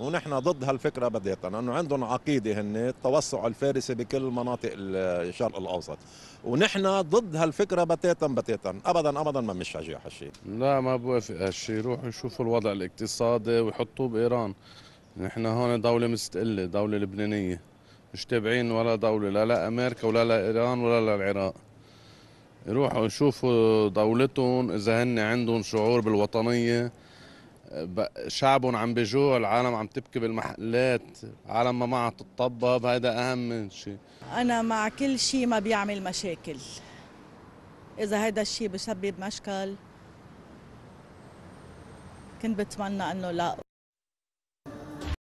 ونحن ضد هالفكره بدايه لانه عندهم عقيده هن التوسع الفارسي بكل مناطق الشرق الاوسط ونحن ضد هالفكره بتاتا بتاتا ابدا ابدا ما بنشجع هالشيء لا ما بوافق هالشيء روحوا يشوفوا الوضع الاقتصادي ويحطوه بايران نحن هون دوله مستقله دوله لبنانيه مش تابعين ولا دوله لا لا امريكا ولا لا ايران ولا لا العراق يروحوا يشوفوا دولتهم اذا هن عندهم شعور بالوطنيه شعب عم بجوع العالم عم تبكي بالمحلات عالم ما معها تطبب هذا اهم من شيء انا مع كل شيء ما بيعمل مشاكل اذا هذا الشيء بسبب مشكل كنت بتمنى انه لا